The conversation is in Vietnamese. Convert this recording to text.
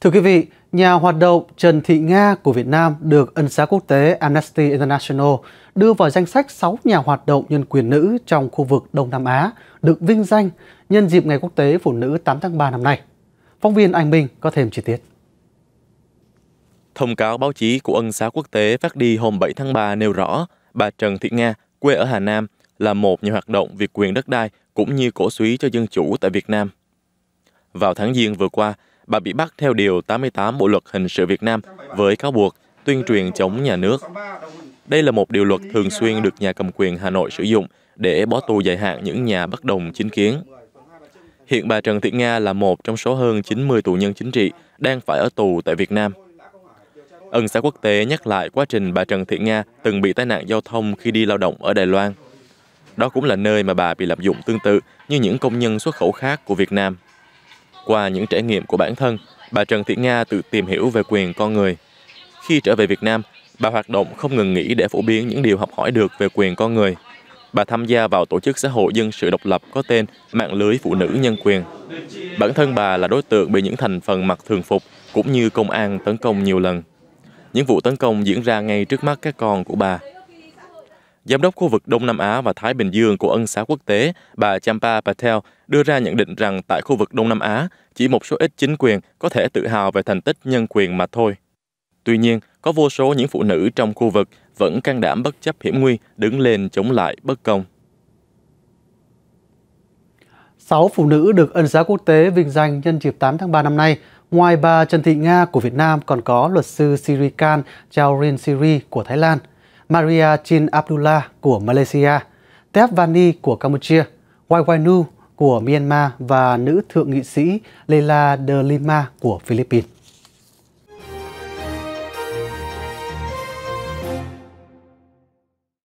Thưa quý vị, nhà hoạt động Trần Thị Nga của Việt Nam được ân xá quốc tế Amnesty International đưa vào danh sách 6 nhà hoạt động nhân quyền nữ trong khu vực Đông Nam Á được vinh danh nhân dịp Ngày Quốc tế Phụ nữ 8 tháng 3 năm nay. Phóng viên Anh Minh có thêm chi tiết. Thông cáo báo chí của ân xá quốc tế phát đi hôm 7 tháng 3 nêu rõ bà Trần Thị Nga, quê ở Hà Nam, là một nhà hoạt động vì quyền đất đai cũng như cổ suý cho dân chủ tại Việt Nam. Vào tháng Giêng vừa qua, bà bị bắt theo Điều 88 Bộ Luật Hình sự Việt Nam với cáo buộc tuyên truyền chống nhà nước. Đây là một điều luật thường xuyên được nhà cầm quyền Hà Nội sử dụng để bỏ tù dài hạn những nhà bất đồng chính kiến. Hiện bà Trần Thị Nga là một trong số hơn 90 tù nhân chính trị đang phải ở tù tại Việt Nam. Ân xá quốc tế nhắc lại quá trình bà Trần Thị Nga từng bị tai nạn giao thông khi đi lao động ở Đài Loan. Đó cũng là nơi mà bà bị lạm dụng tương tự như những công nhân xuất khẩu khác của Việt Nam. Qua những trải nghiệm của bản thân, bà Trần Thị Nga tự tìm hiểu về quyền con người. Khi trở về Việt Nam, bà hoạt động không ngừng nghỉ để phổ biến những điều học hỏi được về quyền con người. Bà tham gia vào tổ chức xã hội dân sự độc lập có tên Mạng lưới Phụ nữ Nhân quyền. Bản thân bà là đối tượng bị những thành phần mặc thường phục cũng như công an tấn công nhiều lần. Những vụ tấn công diễn ra ngay trước mắt các con của bà Giám đốc khu vực Đông Nam Á và Thái Bình Dương của Ân xá quốc tế, bà Champa Patel đưa ra nhận định rằng tại khu vực Đông Nam Á, chỉ một số ít chính quyền có thể tự hào về thành tích nhân quyền mà thôi. Tuy nhiên, có vô số những phụ nữ trong khu vực vẫn can đảm bất chấp hiểm nguy đứng lên chống lại bất công. Sáu phụ nữ được ân xá quốc tế vinh danh nhân dịp 8 tháng 3 năm nay. Ngoài bà Trần Thị Nga của Việt Nam còn có luật sư Siri Khan Chaurin Siri của Thái Lan – Maria Chin Abdullah của Malaysia, Tep Vani của Campuchia, Nu của Myanmar và nữ thượng nghị sĩ Leila de Lima của Philippines.